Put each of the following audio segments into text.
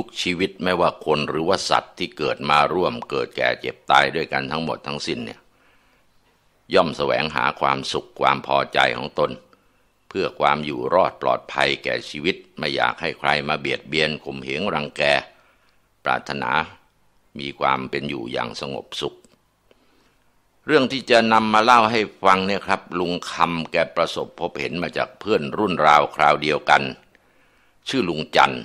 ทุกชีวิตไม่ว่าคนหรือว่าสัตว์ที่เกิดมาร่วมเกิดแก่เจ็บตายด้วยกันทั้งหมดทั้งสิ้นเนี่ยย่อมแสวงหาความสุขความพอใจของตนเพื่อความอยู่รอดปลอดภัยแก่ชีวิต ไม่อยากให้ใครมาเบียดเบียนข่มเหงรังแก ปรารถนามีความเป็นอยู่อย่างสงบสุข เรื่องที่จะนำมาเล่าให้ฟังเนี่ยครับ ลุงคำแกประสบพบเห็นมาจากเพื่อนรุ่นราวคราวเดียวกัน ชื่อลุงจันทร์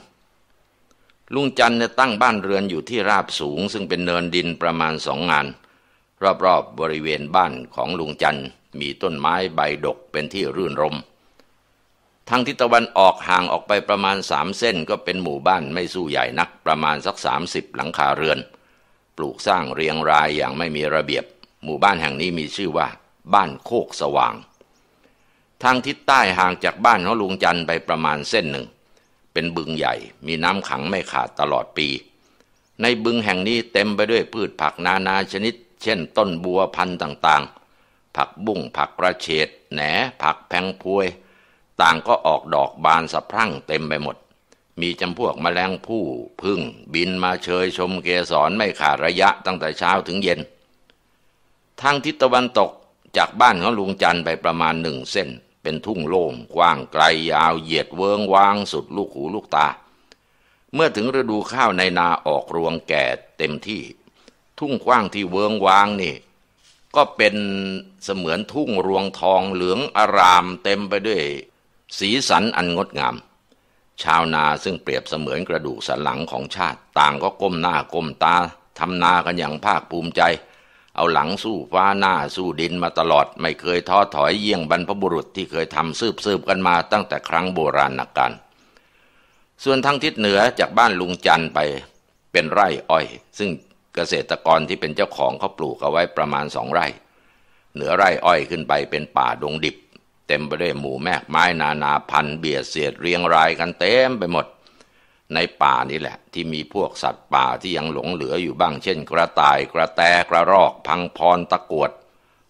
ลุงจันทร์ตั้งบ้านเรือนอยู่ที่ราบสูงซึ่งเป็นเนินดินประมาณสองงาน รอบๆบบริเวณบ้านของลุงจันมีต้นไม้ใบดกเป็นที่รื่นรมทางทิศตะวันออกห่างออกไปประมาณสามเส้น ก็เป็นหมู่บ้านไม่สู้ใหญ่นักประมาณสักสามสิบหลังคาเรือน ปลูกสร้างเรียงรายอย่างไม่มีระเบียบ หมู่บ้านแห่งนี้มีชื่อว่าบ้านโคกสว่าง ทางทิศใต้ห่างจากบ้านของลุงจันไปประมาณเส้นหนึ่งเป็นบึงใหญ่มีน้ำขังไม่ขาดตลอดปี ในบึงแห่งนี้เต็มไปด้วยพืชผักนานาชนิด เช่นต้นบัวพันธุ์ต่างๆ ผักบุ้งผักกระเฉดแหนผักแพงพวย ต่างก็ออกดอกบานสะพรั่ง เต็มไปหมด มีจำพวกมแมลงผู้พึ่ง บินมาเชยชมเกสรไม่ขาดระยะตั้งแต่เช้าถึงเย็น ทางทิศตะวันตกจากบ้านของลุงจันไปประมาณหนึ่งเส้นเป็นทุ่งโล่งกว้างไกลยาวเหยียดเวิงว้างสุดลูกหูลูกตา เมื่อถึงฤดูข้าวในนาออกรวงแก่เต็มที่ ทุ่งกว้างที่เวิงว้างนี่ ก็เป็นเสมือนทุ่งรวงทองเหลืองอารามเต็มไปด้วย สีสันอันงดงาม ชาวนาซึ่งเปรียบเสมือนกระดูกสันหลังของชาติ ต่างก็ก้มหน้าก้มตาทำนากันอย่างภาคภูมิใจเอาหลังสู้ฟ้าหน้าสู้ดินมาตลอด ไม่เคยท้อถอยเยี่ยงบรรพบุรุษที่เคยทำซืบซืบกันมาตั้งแต่ครั้งโบราณกานส่วนทางทิศเหนือจากบ้านลุงจันไป เป็นไร่อ้อย ซึ่งเกษตรกรที่เป็นเจ้าของเขาปลูกเอาไว้ประมาณสองไร่ เหนือไร่อ้อยขึ้นไปเป็นป่าดงดิบ เต็มไปด้วยหมู่แมกไม้นานาพันเบียดเสียดเรียงรายกันเต็มไปหมดในป่านี่แหละที่มีพวกสัตว์ป่าที่ยังหลงเหลืออยู่บ้าง เช่น กระต่ายกระแตกระรอกพังพรตะกวด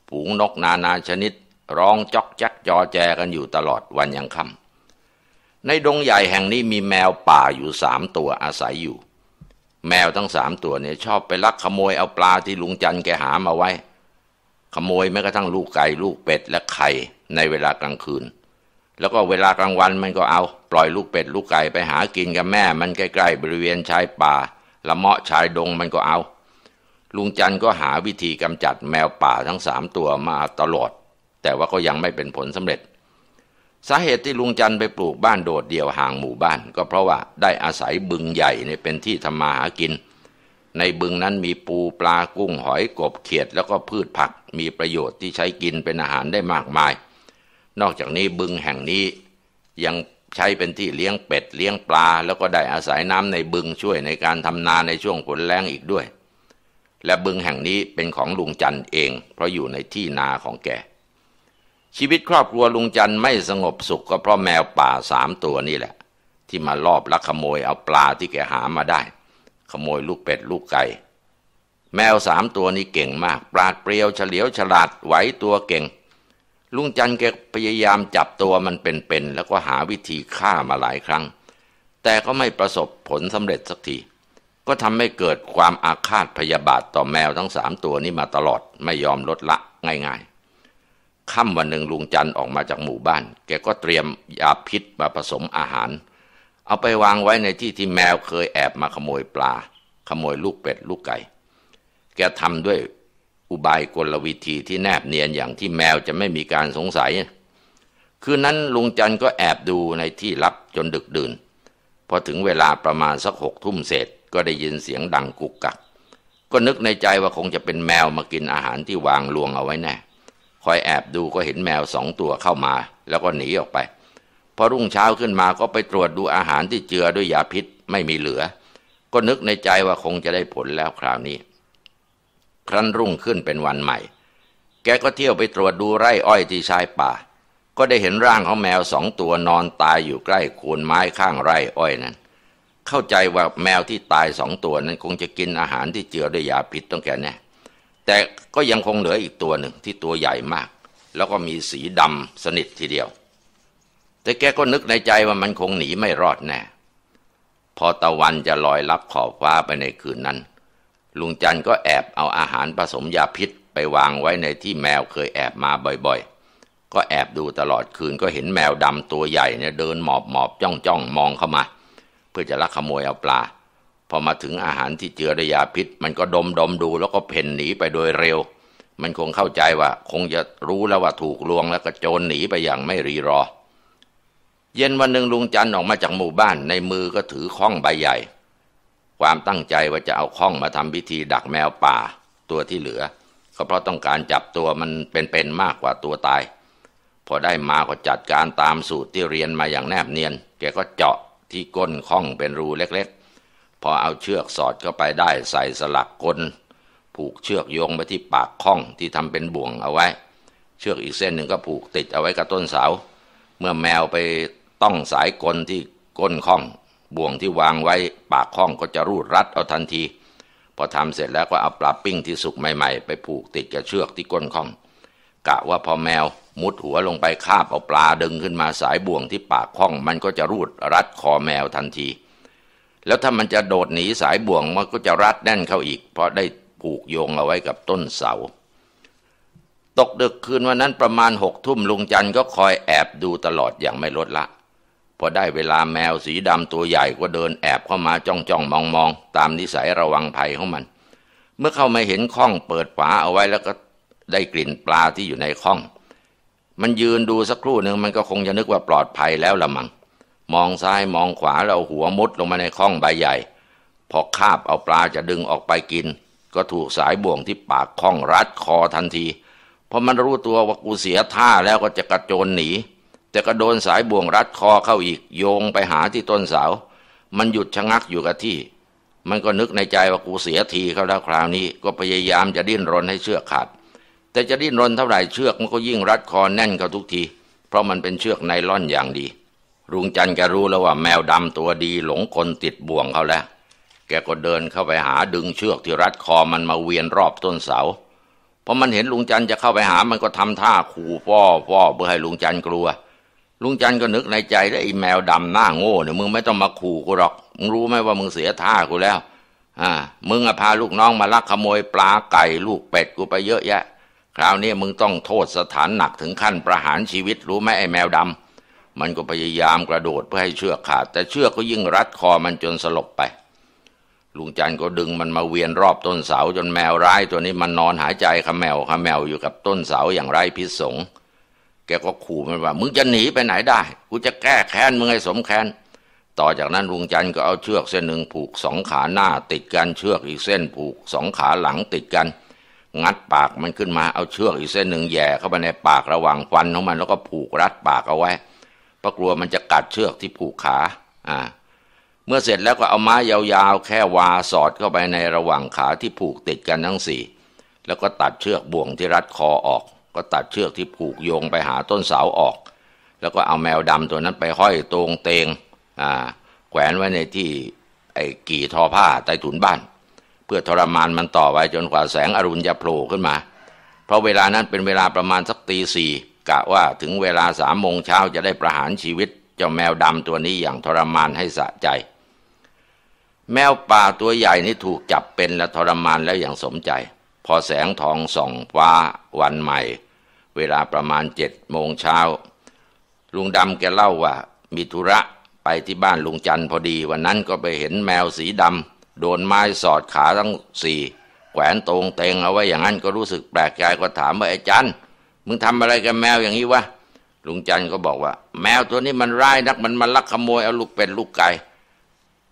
ฝูงนกนานาชนิด ร้องจอกจักจอแจกันอยู่ตลอดวันยังค่ำในดงใหญ่แห่งนี้มีแมวป่าอยู่สามตัวอาศัยอยู่ แมวทั้งสามตัวเนี่ยชอบไปลักขโมยเอาปลาที่ลุงจันแกหามาไว้ ขโมยแม้กระทั่งลูกไก่ลูกเป็ดและไข่ในเวลากลางคืนแล้วก็เวลากลางวันมันก็เอาปล่อยลูกเป็ดลูกไก่ไปหากินกับแม่ มันใกล้ๆ บริเวณชายป่าละเมาะชายดงมันก็เอา ลุงจันก็หาวิธีกำจัดแมวป่าทั้งสามตัวมาตลอด แต่ว่าก็ยังไม่เป็นผลสำเร็จสาเหตุที่ลุงจันไปปลูกบ้านโดดเดี่ยวห่างหมู่บ้าน ก็เพราะว่าได้อาศัยบึงใหญ่นเป็นที่ทำมาหากิน ในบึงนั้นมีปูปลากุ้งหอยกบเขียด แล้วก็พืชผักมีประโยชน์ที่ใช้กินเป็นอาหารได้มากมายนอกจากนี้บึงแห่งนี้ยังใช้เป็นที่เลี้ยงเป็ดเลี้ยงปลาแล้วก็ได้อาศัยน้ำในบึงช่วยในการทำนาในช่วงฝนแรงอีกด้วยและบึงแห่งนี้เป็นของลุงจันเอง เพราะอยู่ในที่นาของแกชีวิตครอบครัวลุงจันไม่สงบสุขก็เพราะแมวป่าสามตัวนี่แหละ ที่มาลอบลักขโมยเอาปลาที่แกหามาได้ ขโมยลูกเป็ดลูกไก่แมวสามตัวนี้เก่งมากปราดเปรียวเฉลียวฉลาดไหวตัวเก่งลุงจันแกพยายามจับตัวมันเป็นๆแล้วก็หาวิธีฆ่ามาหลายครั้งแต่ก็ไม่ประสบผลสำเร็จสักที ก็ทำให้เกิดความอาฆาตพยาบาทต่อแมวทั้งสามตัวนี้มาตลอดไม่ยอมลดละง่ายๆค่ำวันหนึ่งลุงจันออกมาจากหมู่บ้านแกก็เตรียมยาพิษมาผสมอาหาร เอาไปวางไว้ในที่ที่แมวเคยแอบมาขโมยปลา ขโมยลูกเป็ดลูกไก่ แกทำด้วยอุบายกลวิธีที่แนบเนียนอย่างที่แมวจะไม่มีการสงสัย คืนนั้นลุงจันก็แอบดูในที่ลับจนดึกดื่น พอถึงเวลาประมาณสักหกทุ่มเศษก็ได้ยินเสียงดังกุกกัก ก็นึกในใจว่าคงจะเป็นแมวมากินอาหารที่วางลวงเอาไว้แน่ คอยแอบดูก็เห็นแมวสองตัวเข้ามาแล้วก็หนีออกไป พอรุ่งเช้าขึ้นมาก็ไปตรวจดูอาหารที่เจือด้วยยาพิษ ไม่มีเหลือ ก็นึกในใจว่าคงจะได้ผลแล้วคราวนี้ครั้นรุ่งขึ้นเป็นวันใหม่ แกก็เที่ยวไปตรวจดูไร่อ้อยที่ชายป่า ก็ได้เห็นร่างของแมวสองตัวนอนตายอยู่ใกล้ คูนไม้ข้างไร่อ้อยนั้น เข้าใจว่าแมวที่ตายสองตัวนั้น คงจะกินอาหารที่เจือด้วยยาพิษต้องแกแน่แต่ก็ยังคงเหลืออีกตัวหนึ่งที่ตัวใหญ่มาก แล้วก็มีสีดำสนิททีเดียว แต่แกก็นึกในใจว่ามันคงหนีไม่รอดแน่พอตะวันจะลอยลับขอบฟ้าไปในคืนนั้นลุงจันก็แอบเอาอาหารผสมยาพิษไปวางไว้ในที่แมวเคยแอบมาบ่อยๆ ก็แอบดูตลอดคืนก็เห็นแมวดำตัวใหญ่เนี่ยเดินหมอบหมอบจ้องจ้องมองเข้ามาเพื่อจะลักขโมยเอาปลา พอมาถึงอาหารที่เจือด้วยยาพิษ มันก็ดมดมดูแล้วก็เพ่นหนีไปโดยเร็ว มันคงเข้าใจว่า คงจะรู้แล้วว่าถูกลวงแล้วก็โจรหนีไปอย่างไม่รีรอ เย็นวันหนึ่งลุงจันออกมาจากหมู่บ้านในมือก็ถือข้องใบใหญ่ความตั้งใจว่าจะเอาข้องมาทำพิธีดักแมวป่าตัวที่เหลือก็เพราะต้องการจับตัวมันเป็นๆมากกว่าตัวตาย พอได้มาก็จัดการตามสูตรที่เรียนมาอย่างแนบเนียนแกก็เจาะที่ก้นข้องเป็นรูเล็กๆ พอเอาเชือกสอดเข้าไปได้ใส่สลักกลผูกเชือกโยงไปที่ปากข้องที่ทำเป็นบ่วงเอาไว้ เชือกอีกเส้นหนึ่งก็ผูกติดเอาไว้กับต้นเสาเมื่อแมวไปต้องสายกลที่ก้นข้องบ่วงที่วางไว้ปากข้องก็จะรูดรัดเอาทันที พอทำเสร็จแล้วก็เอาปลาปิ้งที่สุกใหม่ๆ ไปผูกติดกับเชือกที่ก้นข้องกะว่าพอแมวมุดหัวลงไปคาบเอาปลาดึงขึ้นมาสายบ่วงที่ปากข้องมันก็จะรูดรัดคอแมวทันที แล้วถ้ามันจะโดดหนีสายบ่วงมันก็จะรัดแน่นเข้าอีก เพราะได้ผูกโยงเอาไว้กับต้นเสา ตกดึกคืนวันนั้นประมาณหกทุ่มลุงจันก็คอยแอบดูตลอดอย่างไม่ลดละพอได้เวลาแมวสีดำตัวใหญ่ก็เดินแอบเข้ามาจ้องจ้องมองมองตามนิสัยระวังภัยของมัน เมื่อเข้ามาเห็นข้องเปิดฝาเอาไว้แล้วก็ได้กลิ่นปลาที่อยู่ในข้อง มันยืนดูสักครู่หนึ่งมันก็คงจะนึกว่าปลอดภัยแล้วละมังมองซ้ายมองขวา แล้วหัวมุดลงมาในข้องใบใหญ่ พอคาบเอาปลาจะดึงออกไปกิน ก็ถูกสายบ่วงที่ปากข้องรัดคอทันทีพอมันรู้ตัวว่ากูเสียท่าแล้วก็จะกระโจนหนีแต่ก็โดนสายบ่วงรัดคอเข้าอีก โยงไปหาที่ต้นเสา มันหยุดชะงักอยู่กับที่ มันก็นึกในใจว่ากูเสียทีเขาแล้วคราวนี้ก็พยายามจะดิ้นรนให้เชือกขาด แต่จะดิ้นรนเท่าไหร่เชือกมันก็ยิ่งรัดคอแน่นเข้าทุกที เพราะมันเป็นเชือกไนล่อนอย่างดีรุงจันทร์แกรู้แล้วว่าแมวดำตัวดีหลงคนติดบ่วงเขาแล้ว แกก็เดินเข้าไปหาดึงเชือกที่รัดคอมันมาเวียนรอบต้นเสาพอมันเห็นลุงจันจะเข้าไปหามันก็ทำท่าขู่ฟ้อฟ้อเพื่อให้ลุงจันกลัวลุงจันก็นึกในใจแล้วไอ้แมวดำหน้าโง่เนี่ยมึงไม่ต้องมาขู่กูหรอกมึงรู้ไหมว่ามึงเสียท่ากูแล้วอ่ามึงอะพาลูกน้องมาลักขโมยปลาไก่ลูกเป็ดกูไปเยอะแยะ คราวนี้มึงต้องโทษสถานหนักถึงขั้นประหารชีวิต รู้ไหมไอ้แมวดำ มันก็พยายามกระโดดเพื่อให้เชือกขาด แต่เชือกก็ยิ่งรัดคอมันจนสลบไปลุงจันก็ดึงมันมาเวียนรอบต้นเสาจนแมวร้ายตัวนี้มันนอนหายใจขมแมวขมแมวอยู่กับต้นเสาอย่างไร้พิษสงฆ์แกก็ขู่มันว่า มึงจะหนีไปไหนได้ กูจะแก้แค้นมึงให้สมแค้นต่อจากนั้นลุงจันก็เอาเชือกเส้นหนึ่งผูกสองขาหน้าติดกันเชือกอีกเส้นผูก สองขาหลังติดกัน งัดปากมันขึ้นมาเอาเชือกอีกเส้นหนึ่งแย่ เข้าไปในปากระหว่างฟันของมันแล้วก็ผูกรัดปากเอาไว้เพราะกลัวมันจะกัดเชือกที่ผูกขาอ่าเมื่อเสร็จแล้วก็เอาไม้ยาวๆแค่วาสอดเข้าไปในระหว่างขาที่ผูกติดกันทั้งสี่แล้วก็ตัดเชือกบ่วงที่รัดคอออกก็ตัดเชือกที่ผูกโยงไปหาต้นเสาออก แล้วก็เอาแมวดำตัวนั้นไปห้อยตรงเตงแขวนไว้ในที่ไอ้กี่ทอผ้าใต้ถุนบ้าน เพื่อทรมานมันต่อไปจนกว่าแสงอรุณจะโผล่ขึ้นมา เพราะเวลานั้นเป็นเวลาประมาณสักตีสี่กะว่าถึงเวลาสามโมงเช้าจะได้ประหารชีวิตเจ้าแมวดำตัวนี้อย่างทรมานให้สะใจ แมวป่าตัวใหญ่นี้ถูกจับเป็นและทรมานแล้วอย่างสมใจพอแสงทองส่องฟ้า วันใหม่ เวลาประมาณเจ็ดโมงเช้าลุงดำแกเล่าว่ามีธุระไปที่บ้านลุงจันพอดี วันนั้นก็ไปเห็นแมวสีดำโดนไม้สอดขาทั้งสี่แขวนตรงเตงเอาไว้ อย่างนั้นก็รู้สึกแปลกใจก็ถามว่า ไอ้จันมึงทำอะไรกับแมวอย่างนี้วะลุงจันก็บอกว่า แมวตัวนี้มันร้ายนัก มันมาลักขโมยเอาลูกเป็ดลูกไก่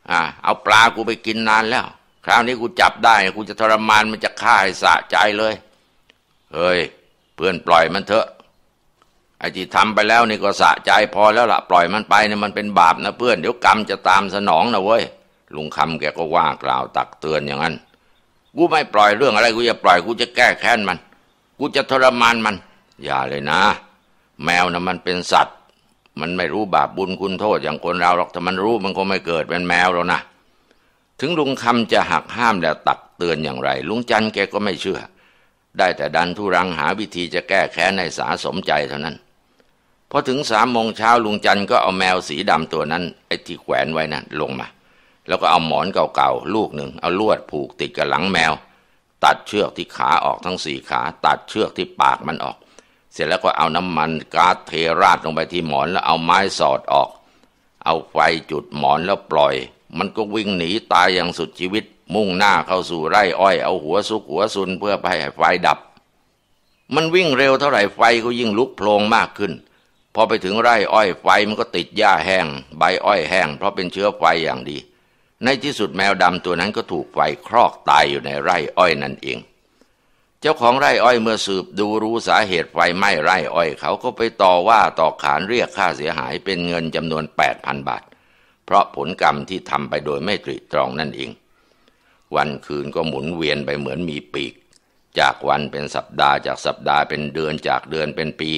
อ่าเอาปลากูไปกินนานแล้วคราวนี้กูจับได้ กูจะทรมานมันจะฆ่าให้สะใจเลย เฮ้ยเพื่อนปล่อยมันเถอะ ไอ้ที่ทำไปแล้วนี่ก็สะใจพอแล้วละปล่อยมันไปเนี่ยมันเป็นบาปนะ เพื่อน เดี๋ยวกรรมจะตามสนองนะเว้ยลุงคำแกก็ว่ากล่าวตักเตือนอย่างนั้น กูไม่ปล่อยเรื่องอะไรกูจะปล่อย กูจะแก้แค้นมัน กูจะทรมานมัน อย่าเลยนะ แมวนะมันเป็นสัตว์ มันไม่รู้บาปบุญคุณโทษ อย่างคนเราหรอกถ้ามันรู้ มันก็ไม่เกิดเป็นแมวหรอกนะถึงลุงคำจะหักห้ามแลวตักเตือนอย่างไร ลุงจันแกก็ไม่เชื่อ ได้แต่ดันทุรังหาวิธีจะแก้แค้นให้สาสมใจเท่านั้นพอถึงสามโมงเช้าลุงจันก็เอาแมวสีดำตัวนั้นไอ้ที่แขวนไว้นะ่ะลงมาแล้วก็เอาหมอนเก่าๆลูกหนึ่งเอาลวดผูกติดกับหลังแมว ตัดเชือกที่ขาออกทั้งสี่ขา ตัดเชือกที่ปากมันออก เสร็จแล้วก็เอาน้ำมันก๊าซเทราดลงไปที่หมอนแล้วเอาไม้สอดออก เอาไฟจุดหมอนแล้วปล่อยมันก็วิ่งหนีตายอย่างสุดชีวิต มุ่งหน้าเข้าสู่ไร่อ้อยเอาหัวสุกหัวซุนเพื่อไปให้ไฟดับ มันวิ่งเร็วเท่าไหร่ไฟก็ยิ่งลุกโพลงมากขึ้น พอไปถึงไร่อ้อยไฟมันก็ติดหญ้าแห้ง ใบอ้อยแห้งเพราะเป็นเชื้อไฟอย่างดี ในที่สุดแมวดำตัวนั้นก็ถูกไฟคลอกตายอยู่ในไร่อ้อยนั่นเอง เจ้าของไร่อ้อยเมื่อสืบดูรู้สาเหตุไฟไหม้ไร่อ้อย เขาก็ไปต่อว่าต่อขานเรียกค่าเสียหายเป็นเงินจำนวน8,000บาทเพราะผลกรรมที่ทำไปโดยไม่ตรีตรองนั่นเอง วันคืนก็หมุนเวียนไปเหมือนมีปีก จากวันเป็นสัปดาห์จากสัปดาห์เป็นเดือนจากเดือนเป็นปี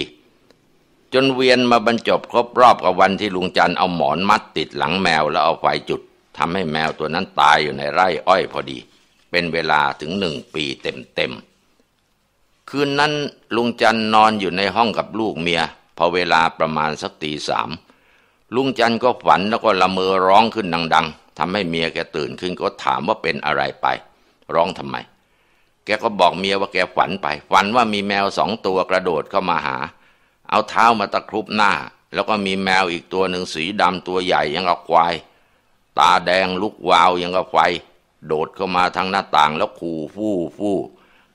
จนเวียนมาบรรจบครบรอบกับวันที่ลุงจันเอาหมอนมัดติดหลังแมวแล้วเอาไฟจุดทำให้แมวตัวนั้นตายอยู่ในไร่อ้อยพอดี เป็นเวลาถึงหนึ่งปีเต็มๆ คืนนั้นลุงจันนอนอยู่ในห้องกับลูกเมียพอเวลาประมาณสักตีสามลุงจันก็ฝันแล้วก็ละเมอร้องขึ้นดังๆทำให้เมียแกตื่นขึ้นก็ถามว่าเป็นอะไรไป ร้องทำไม แกก็บอกเมียว่าแกฝันไป ฝันว่ามีแมวสองตัวกระโดดเข้ามาหา เอาเท้ามาตะครุบหน้า แล้วก็มีแมวอีกตัวหนึ่งสีดำตัวใหญ่ยังกับควาย ตาแดงลุกวาวยังกับไฟโดดเข้ามาทางหน้าต่างแล้วขู่ฟู่ฟู่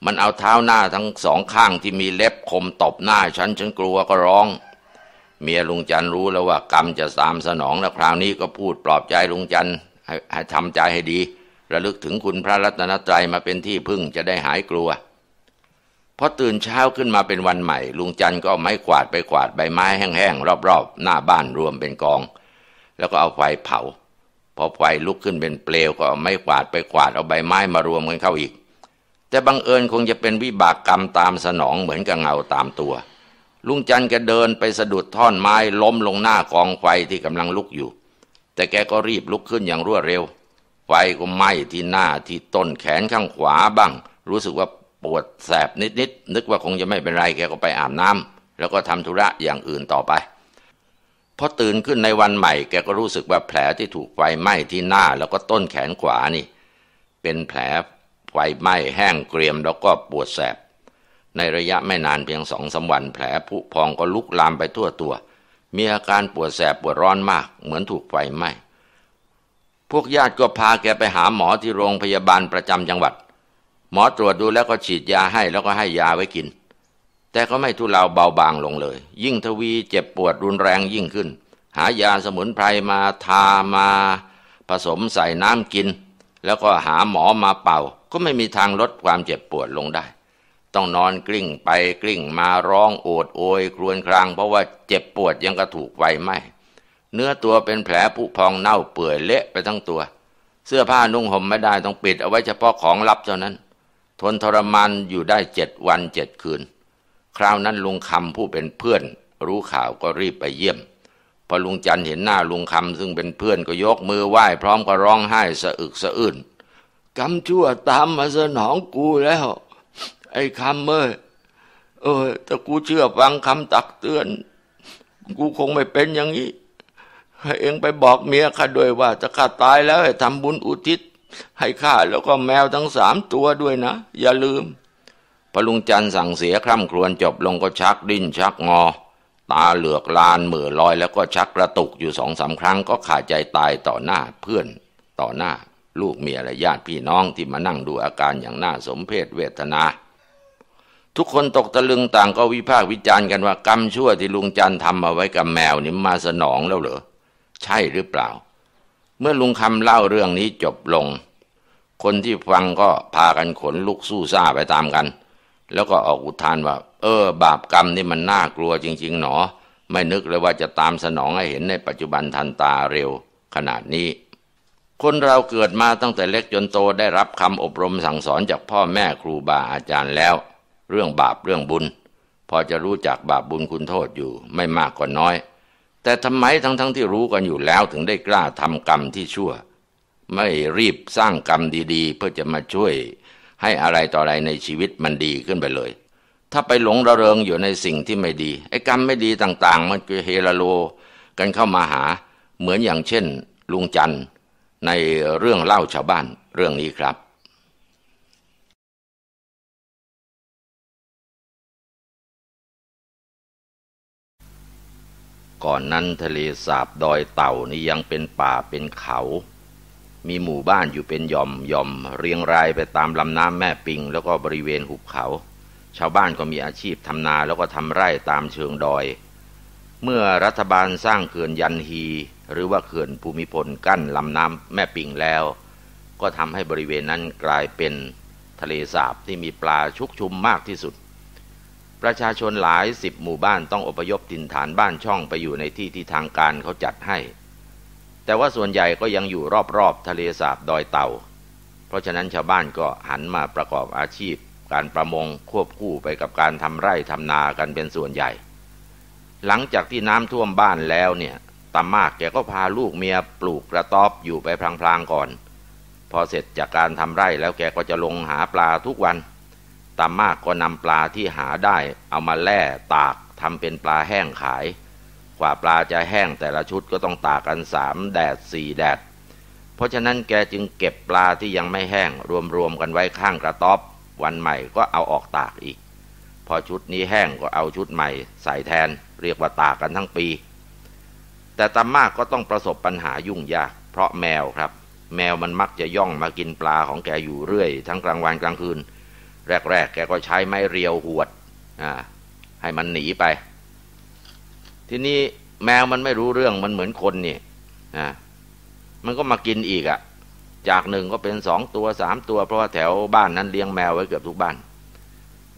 มันเอาเท้าหน้าทั้งสองข้างที่มีเล็บคมตบหน้าฉันฉันกลัวก็ร้องเมียลุงจันรู้แล้วว่ากรรมจะสามสนองแล้วคราวนี้ก็พูดปลอบใจลุงจันให้ให้ทำใจให้ดี ระลึกถึงคุณพระรัตนตรัยมาเป็นที่พึ่งจะได้หายกลัวพอตื่นเช้าขึ้นมาเป็นวันใหม่ลุงจันก็ไม้กวาดไปกวาดใบไม้แห้งๆรอบ ๆ หน้าบ้านรวมเป็นกอง แล้วก็เอาไฟเผาพอไฟลุกขึ้นเป็นเปลวก็เอาไม้กวาดไปกวาดเอาใบไม้มารวมกันเข้าอีก แต่บังเอิญคงจะเป็นวิบากกรรมตามสนองเหมือนกับเงาตามตัวลุงจันแกเดินไปสะดุดท่อนไม้ล้มลงหน้ากองไฟที่กำลังลุกอยู่ แต่แกก็รีบลุกขึ้นอย่างรวดเร็วไฟก็ไหม้ที่หน้าที่ต้นแขนข้างขวาบ้าง รู้สึกว่าปวดแสบนิดๆนนึกว่าคงจะไม่เป็นไรแกก็ไปอาบน้ำแล้วก็ทำธุระอย่างอื่นต่อไปพอตื่นขึ้นในวันใหม่แกก็รู้สึกว่าแผลที่ถูกไฟไหม้ที่หน้าแล้วก็ต้นแขนขวานี่ เป็นแผลไฟไหม้แห้งเกรียมแล้วก็ปวดแสบในระยะไม่นานเพียงสองสาวันแผลผุพองก็ลุกลามไปทั่วตัว มีอาการปวดแสบปวดร้อนมากเหมือนถูกไฟไหม้ พวกญาติก็พาแกไปหาหมอที่โรงพยาบาลประจำจังหวัด หมอตรวจดูแล้วก็ฉีดยาให้แล้วก็ให้ยาไว้กิน แต่ก็ไม่ทุเลาเบาบางลงเลย ยิ่งทวีเจ็บปวดรุนแรงยิ่งขึ้น หายาสมุนไพรมาทามาผสมใส่น้ำกิน แล้วก็หาหมอมาเป่า ก็ไม่มีทางลดความเจ็บปวดลงได้ต้องนอนกลิ้งไปกลิ้งมาร้องโอดโอยครวญครางเพราะว่าเจ็บปวดยังกระถูกไฟไหม้เนื้อตัวเป็นแผลผุพองเน่าเปื่อยเละไปทั้งตัว เสื้อผ้านุ่งห่มไม่ได้ต้องปิดเอาไว้เฉพาะของลับเท่านั้น ทนทรมานอยู่ได้เจ็ดวันเจ็ดคืน คราวนั้นลุงคำผู้เป็นเพื่อนรู้ข่าวก็รีบไปเยี่ยมพอลุงจันเห็นหน้าลุงคำซึ่งเป็นเพื่อนก็ยกมือไหว้พร้อมกับร้องไห้สะอึกสะอื้นกรรมชั่วตามมาสนองกูแล้วไอ้คำเอ่อเออแต่กูเชื่อฟังคำตักเตือน กูคงไม่เป็นอย่างนี้ ให้เองไปบอกเมียข้าด้วยว่าจะข้าตายแล้ว ให้ทำบุญอุทิศให้ข้าแล้วก็แมวทั้งสามตัวด้วยนะ อย่าลืม พระลุงจันสั่งเสียคร่ำครวญจบลงก็ชักดิ้นชักงอ ตาเหลือกลานเหมือลอยแล้วก็ชักกระตุกอยู่สองสาครั้งก็ขาดใจตายต่อหน้า เพื่อนต่อหน้า ลูกเมียและญาติพี่น้องที่มานั่งดูอาการอย่างน่าสมเพชเวทนาทุกคนตกตะลึงต่างก็วิพากษ์วิจารณ์กันว่ากรรมชั่วที่ลุงจันทำมาไว้กับแมวนี่มาสนองแล้วเหรอ ใช่หรือเปล่า เมื่อลุงคำเล่าเรื่องนี้จบลง คนที่ฟังก็พากันขนลุกสู้ซาไปตามกัน แล้วก็ออกอุทานว่า เออบาปกรรมนี่มันน่ากลัวจริงๆหนอ ไม่นึกเลยว่าจะตามสนองให้เห็นในปัจจุบันทันตาเร็วขนาดนี้ คนเราเกิดมาตั้งแต่เล็กจนโตได้รับคำอบรมสั่งสอนจากพ่อแม่ครูบาอาจารย์แล้วเรื่องบาปเรื่องบุญ พอจะรู้จักบาปบุญคุณโทษอยู่ไม่มากก็นน้อย แต่ทำไมทั้งๆทที่รู้กันอยู่แล้วถึงได้กล้าทำกรรมที่ชั่ว ไม่รีบสร้างกรรมดีๆเพื่อจะมาช่วย ให้อะไรต่ออะไรในชีวิตมันดีขึ้นไปเลย ถ้าไปหลงระเริงอยู่ในสิ่งที่ไม่ดีไอ้กรรมไม่ดีต่างๆ มันก็เฮลโลกันเข้ามาหา เหมือนอย่างเช่น ลุงจันในเรื่องเล่าชาวบ้านเรื่องนี้ครับก่อนนั้นทะเลสาบดอยเต่านี่ยังเป็นป่าเป็นเขา มีหมู่บ้านอยู่เป็นย่อมย่อมเรียงรายไปตามลำน้ำแม่ปิง แล้วก็บริเวณหุบเขา ชาวบ้านก็มีอาชีพทำนาแล้วก็ทำไร่ตามเชิงดอย เมื่อรัฐบาลสร้างเขื่อนยันฮีหรือว่าเขื่อนภูมิพลกั้นลำน้ำแม่ปิงแล้ว ก็ทำให้บริเวณนั้นกลายเป็น ทะเลสาบที่มีปลาชุกชุมมากที่สุดประชาชนหลายสิบหมู่บ้านต้องอพยพถิ่นฐานบ้านช่องไปอยู่ในที่ที่ทางการเขาจัดให้ แต่ว่าส่วนใหญ่ก็ยังอยู่รอบๆ ทะเลสาบดอยเต่า เพราะฉะนั้นชาวบ้านก็หันมาประกอบอาชีพ การประมงควบคู่ไปกับการทำไร่ทำนากันเป็นส่วนใหญ่ หลังจากที่น้ำท่วมบ้านแล้วเนี่ย ตามากแกก็พาลูกเมียปลูกกระต๊อบอยู่ไปพลางๆก่อน พอเสร็จจากการทำไร่แล้วแกก็จะลงหาปลาทุกวันตามมากก็นำปลาที่หาได้ เอามาแล่ตากทำเป็นปลาแห้งขายกว่าปลาจะแห้งแต่ละชุดก็ต้องตากกันสามแดดสี่แดด เพราะฉะนั้นแกจึงเก็บปลาที่ยังไม่แห้งรวมๆกันไว้ข้างกระต๊อบวันใหม่ก็เอาออกตากอีก พอชุดนี้แห้งก็เอาชุดใหม่ ใส่แทนเรียกว่าตากกันทั้งปี แต่ตามมากก็ต้องประสบปัญหายุ่งยากเพราะแมวครับ แมวมันมักจะย่องมากินปลาของแกอยู่เรื่อย ทั้งกลางวันกลางคืนแรกๆแกก็ใช้ไม้เรียวหวดให้มันหนีไป ทีนี้แมวมันไม่รู้เรื่องมันเหมือนคนนี่มันก็มากินอีกอะ่ะ จากหนึ่งก็เป็นสองตัวสามตัว เพราะว่าแถวบ้านนั้นเลี้ยงแมวไว้เกือบทุกบ้าน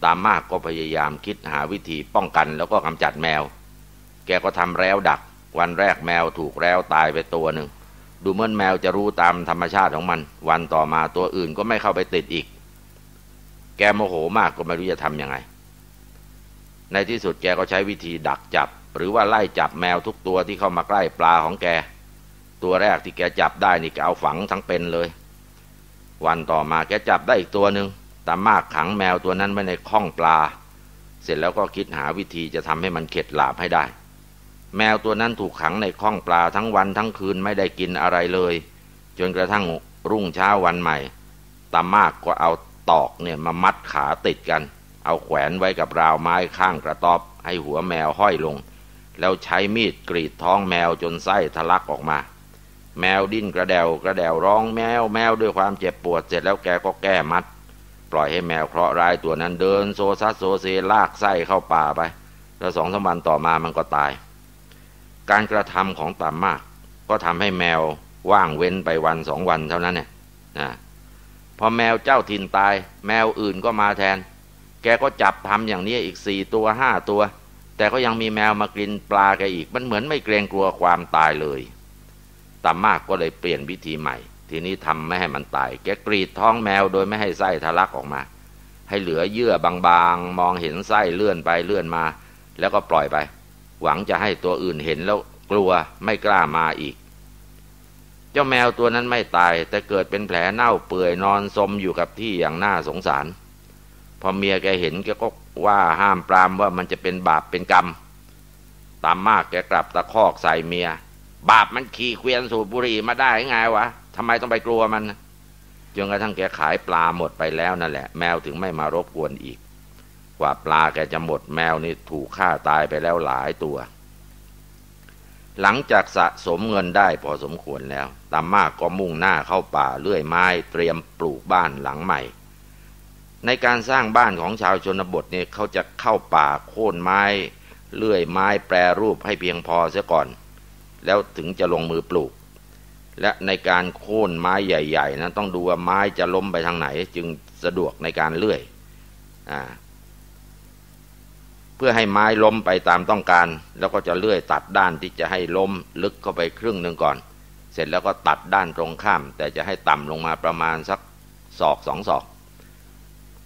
ตามมากก็พยายามคิดหาวิธีป้องกันแล้วก็กำจัดแมว แกก็ทำแล้วดัก วันแรกแมวถูกแล้วตายไปตัวหนึ่ง ดูเหมือนแมวจะรู้ตามธรรมชาติของมัน วันต่อมาตัวอื่นก็ไม่เข้าไปติดอีกแกโมโหมากก็ไม่รู้จะทำยังไง ในที่สุดแกก็ใช้วิธีดักจับ หรือว่าไล่จับแมวทุกตัวที่เข้ามาใกล้ปลาของแกตัวแรกที่แกจับได้นี่แกเอาฝังทั้งเป็นเลย วันต่อมาแกจับได้อีกตัวหนึ่งตามากขังแมวตัวนั้นไว้ในข้องปลา เสร็จแล้วก็คิดหาวิธีจะทำให้มันเข็ดหลาบให้ได้ แมวตัวนั้นถูกขังในข้องปลาทั้งวันทั้งคืนไม่ได้กินอะไรเลย จนกระทั่งรุ่งเช้าวันใหม่ตามากก็เอาตอกเนี่ยมามัดขาติดกัน เอาแขวนไว้กับราวไม้ข้างกระต๊อบ ให้หัวแมวห้อยลง แล้วใช้มีดกรีดท้องแมวจนไส้ทะลัก ออกมา แมวดิ้นกระเดวกระเดวร้องแมว แมวด้วยความเจ็บปวดเสร็จแล้วแกก็แก้มัด ปล่อยให้แมวเคราะไร้าย ตัวนั้นเดิน โซซัสโซเซลากไส้เข้าป่าไปแล้วสองสามวันต่อมามันก็ตาย การกระทำของตามมาก ก็ทำให้แมวว่างเว้นไปวันสองวันเท่านั้นเนี่ยนะพอแมวเจ้าถิ่นตายแมวอื่นก็มาแทน แกก็จับทำอย่างนี้อีกสี่ตัวห้าตัว แต่ก็ยังมีแมวมากินปลาแกอีกมันเหมือนไม่เกรงกลัวความตายเลยตามากก็เลยเปลี่ยนวิธีใหม่ ทีนี้ทำไม่ให้มันตาย แกกรีดท้องแมวโดยไม่ให้ไส้ทะลักออกมา ให้เหลือเยื่อบางๆมองเห็นไส้เลื่อนไปเลื่อนมา แล้วก็ปล่อยไป หวังจะให้ตัวอื่นเห็นแล้วกลัวไม่กล้ามาอีกเจ้าแมวตัวนั้นไม่ตาย แต่เกิดเป็นแผลเน่าเปื่อยนอนสมอยู่กับที่อย่างน่าสงสาร พอเมียแกเห็นแกก็ว่าห้ามปรามว่ามันจะเป็นบาปเป็นกรรม ตามมากแกกลับตะคอกใส่เมีย บาปมันขี่เกวียนสูบบุหรี่มาได้ไงวะทำไมต้องไปกลัวมันจนกระทั่งแกขายปลาหมดไปแล้วนั่นแหละ แมวถึงไม่มารบกวนอีก กว่าปลาแกจะหมดแมวนี่ถูกฆ่าตายไปแล้วหลายตัว หลังจากสะสมเงินได้พอสมควรแล้วตามมากก็มุ่งหน้าเข้าป่าเลื่อยไม้ เตรียมปลูกบ้านหลังใหม่ ในการสร้างบ้านของชาวชนบทเนี่ยเขาจะเข้าป่าโค่นไม้เลื่อยไม้แปรรูปให้เพียงพอเสียก่อน แล้วถึงจะลงมือปลูก และในการโค่นไม้ใหญ่ ๆนะต้องดูว่าไม้จะล้มไปทางไหน จึงสะดวกในการเลื่อยอเพื่อให้ไม้ล้มไปตามต้องการ แล้วก็จะเลื่อยตัดด้านที่จะให้ล้ม ลึกเข้าไปครึ่งหนึ่งก่อนเสร็จแล้วก็ตัดด้านตรงข้าม แต่จะให้ต่ำลงมาประมาณสักศอกสองศอก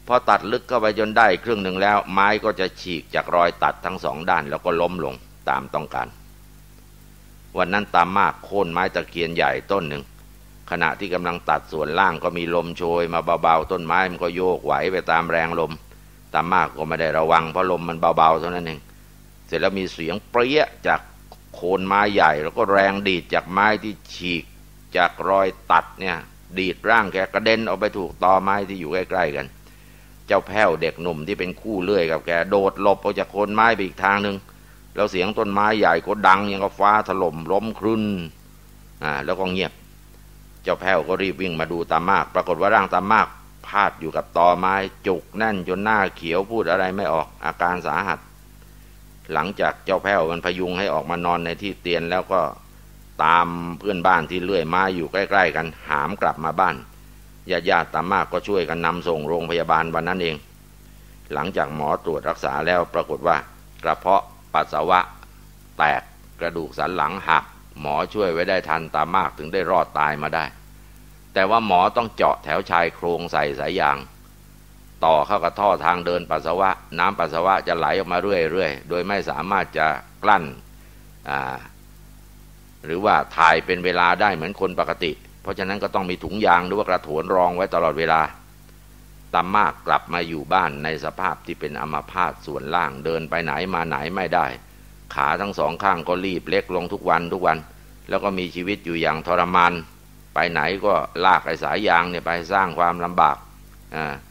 พอตัดลึกเข้าไปจนได้ ครึ่งหนึ่งแล้วไม้ก็จะฉีกจากรอยตัดทั้งสองด้านแล้วก็ล้มลงตามต้องการวันนั้นตามมากโค่นไม้ตะเคียนใหญ่ต้นหนึ่งขณะที่กำลังตัดส่วนล่างก็มีลมโชย มาเบาๆต้นไม้มันก็โยกไหวไปตามแรงลม ตามมากก็ไม่ได้ระวังเพราะลมมันเบาๆเท่านั้นเองเสร็จแล้วมีเสียงเปรี้ยจากโคนไม้ใหญ่แล้วก็แรงดีดจากไม้ที่ฉีกจาก รอยตัด เนี่ย ดีดร่างแกกระเด็นออกไปถูกตอไม้ที่อยู่ใกล้ ๆกัน เจ้าแพ้วเด็กหนุ่มที่เป็นคู่เลื่อยกับแกโดดหลบออกจากโคนไม้ไปอีกทางหนึ่งแล้วเสียงต้นไม้ใหญ่ก็ดังยังก็ฟ้าถล่มล้มครึนอ่าแล้วก็เงียบ เจ้าแพ้วก็รีบวิ่งมาดูตามาก ปรากฏว่าร่างตามาก พาดอยู่กับตอไม้จุกแน่นจนหน้าเขียวพูดอะไรไม่ออกอาการสาหัสหลังจากเจ้าแพ้วกันพยุงให้ออกมานอนในที่เตียนแล้วก็ตามเพื่อนบ้านที่เลื่อยมาอยู่ใกล้ ๆ กันหามกลับมาบ้านญาติญาติตามมากก็ช่วยกันนำส่งโรงพยาบาลวันนั้นเอง หลังจากหมอตรวจรักษาแล้วปรากฏว่า กระเพาะปัสสาวะ แตกกระดูกสันหลังหักหมอช่วยไว้ได้ทันตามมากถึงได้รอดตายมาได้ แต่ว่าหมอต้องเจาะแถวชายโครงใส่สายยางต่อเข้ากับท่อทางเดินปัสสาวะ น้ำปัสสาวะจะไหลออกมาเรื่อยๆโดยไม่สามารถจะกลั้นหรือว่าถ่ายเป็นเวลาได้เหมือนคนปกติ เพราะฉะนั้นก็ต้องมีถุงยางหรือว่ากระถวนรองไว้ตลอดเวลาตามมากกลับมาอยู่บ้านในสภาพที่เป็นอัมาพาตส่วนล่างเดินไปไหนมาไหนไม่ได้ ขาทั้งสองข้างก็รีบเล็กลงทุกวัน ทุกวัน แล้วก็มีชีวิตอยู่อย่างทรมานไปไหนก็ลากไอ้สายยางเนี่ยไปสร้างความลำบาก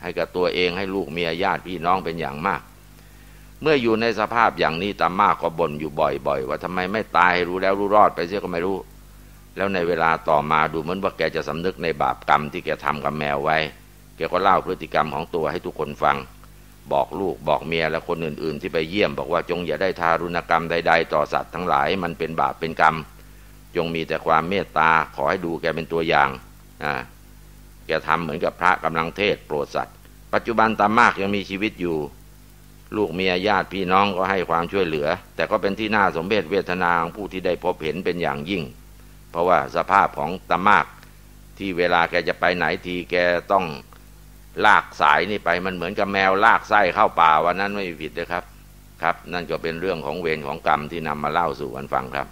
ให้กับตัวเองให้ลูกเมียญาติพี่น้องเป็นอย่างมาก เมื่ออยู่ในสภาพอย่างนี้ตามมากก็บ่นอยู่บ่อยๆ ว่าทำไมไม่ตายรู้แล้วรู้รอดไปเสียก็ไม่รู้ แล้วในเวลาต่อมาดูเหมือนว่าแกจะสำนึกในบาปกรรมที่แกทำกับแมวไว้แกก็เล่าพฤติกรรมของตัวให้ทุกคนฟัง บอกลูกบอกเมียและคนอื่นๆ ที่ไปเยี่ยม บอกว่าจง อย่าได้ทารุณกรรมใดๆต่อสัตว์ทั้งหลาย มันเป็นบาปเป็นกรรม จงมีแต่ความเมตตาขอให้ดูแกเป็นตัวอย่างอ่าแกทำเหมือนกับพระกำลังเทศโปรดสัตว์ ปัจจุบันตามมากยังมีชีวิตอยู่ ลูกเมียญาติพี่น้องก็ให้ความช่วยเหลือ แต่ก็เป็นที่น่าสมเพชเวทนาของผู้ที่ได้พบเห็นเป็นอย่างยิ่ง เพราะว่าสภาพของตามากที่เวลาแกจะไปไหนทีแกต้องลากสายนี่ไป มันเหมือนกับแมวลากไส้เข้าป่าวันนั้นไม่ผิดเลยครับ ครับนั่นก็เป็นเรื่องของเวรของกรรมที่นำมาเล่าสู่กันฟังครับ